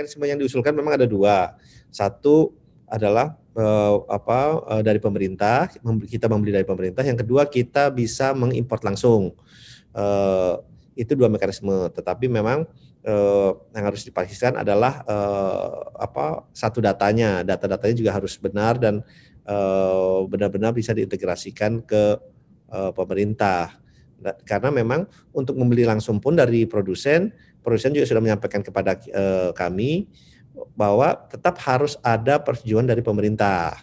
mekanisme yang diusulkan memang ada dua. Satu adalah uh, apa uh, dari pemerintah kita membeli dari pemerintah. Yang kedua kita bisa mengimpor langsung. Uh, itu dua mekanisme. Tetapi memang uh, yang harus dipastikan adalah uh, apa satu datanya, data-datanya juga harus benar dan benar-benar uh, bisa diintegrasikan ke uh, pemerintah Nah, karena memang untuk membeli langsung pun dari produsen, produsen juga sudah menyampaikan kepada eh, kami bahwa tetap harus ada persetujuan dari pemerintah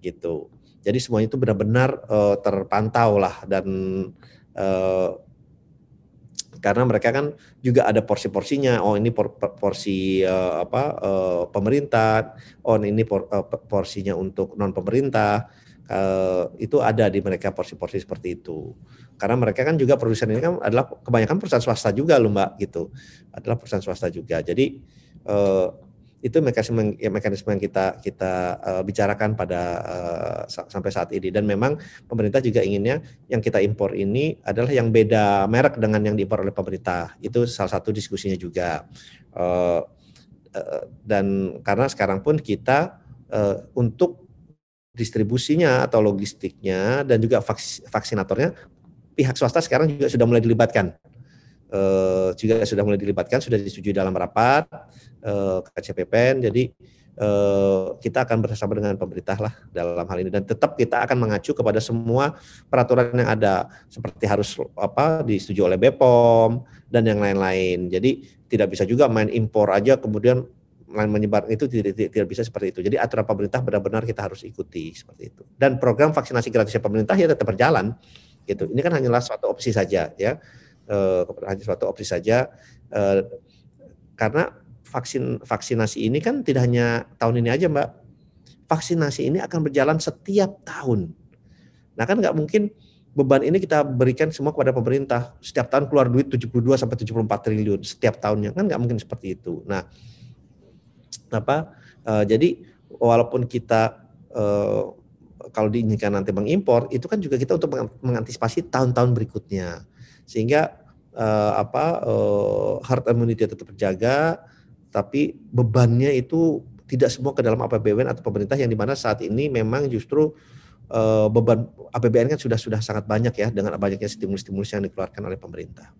gitu. Jadi semuanya itu benar-benar eh, terpantau lah dan eh, karena mereka kan juga ada porsi-porsinya. Oh ini porsi uh, apa uh, pemerintah, oh ini por, uh, porsinya untuk non pemerintah. Eh, itu ada di mereka porsi-porsi seperti itu. Karena mereka kan juga produsen ini kan adalah kebanyakan perusahaan swasta juga loh mbak gitu, adalah perusahaan swasta juga. Jadi uh, itu mekanisme ya, mekanisme yang kita kita uh, bicarakan pada uh, sampai saat ini dan memang pemerintah juga inginnya yang kita impor ini adalah yang beda merek dengan yang diimpor oleh pemerintah itu salah satu diskusinya juga uh, uh, dan karena sekarang pun kita uh, untuk distribusinya atau logistiknya dan juga vaksinatornya pihak swasta sekarang juga sudah mulai dilibatkan e, juga sudah mulai dilibatkan sudah disetujui dalam rapat e, eh, KCPPN jadi e, kita akan bersama dengan pemerintah lah dalam hal ini dan tetap kita akan mengacu kepada semua peraturan yang ada seperti harus apa disetujui oleh BPOM dan yang lain-lain jadi tidak bisa juga main impor aja kemudian menyebar itu tidak, tidak, bisa seperti itu. Jadi aturan pemerintah benar-benar kita harus ikuti seperti itu. Dan program vaksinasi gratisnya pemerintah ya tetap berjalan. Gitu. Ini kan hanyalah suatu opsi saja ya. E, hanya suatu opsi saja e, karena vaksin vaksinasi ini kan tidak hanya tahun ini aja, Mbak. Vaksinasi ini akan berjalan setiap tahun. Nah, kan nggak mungkin beban ini kita berikan semua kepada pemerintah. Setiap tahun keluar duit 72 sampai 74 triliun setiap tahunnya. Kan nggak mungkin seperti itu. Nah, apa uh, jadi walaupun kita uh, kalau diinginkan nanti mengimpor itu kan juga kita untuk mengantisipasi tahun-tahun berikutnya sehingga uh, apa uh, herd immunity tetap terjaga tapi bebannya itu tidak semua ke dalam APBN atau pemerintah yang dimana saat ini memang justru uh, beban APBN kan sudah sudah sangat banyak ya dengan banyaknya stimulus-stimulus yang dikeluarkan oleh pemerintah.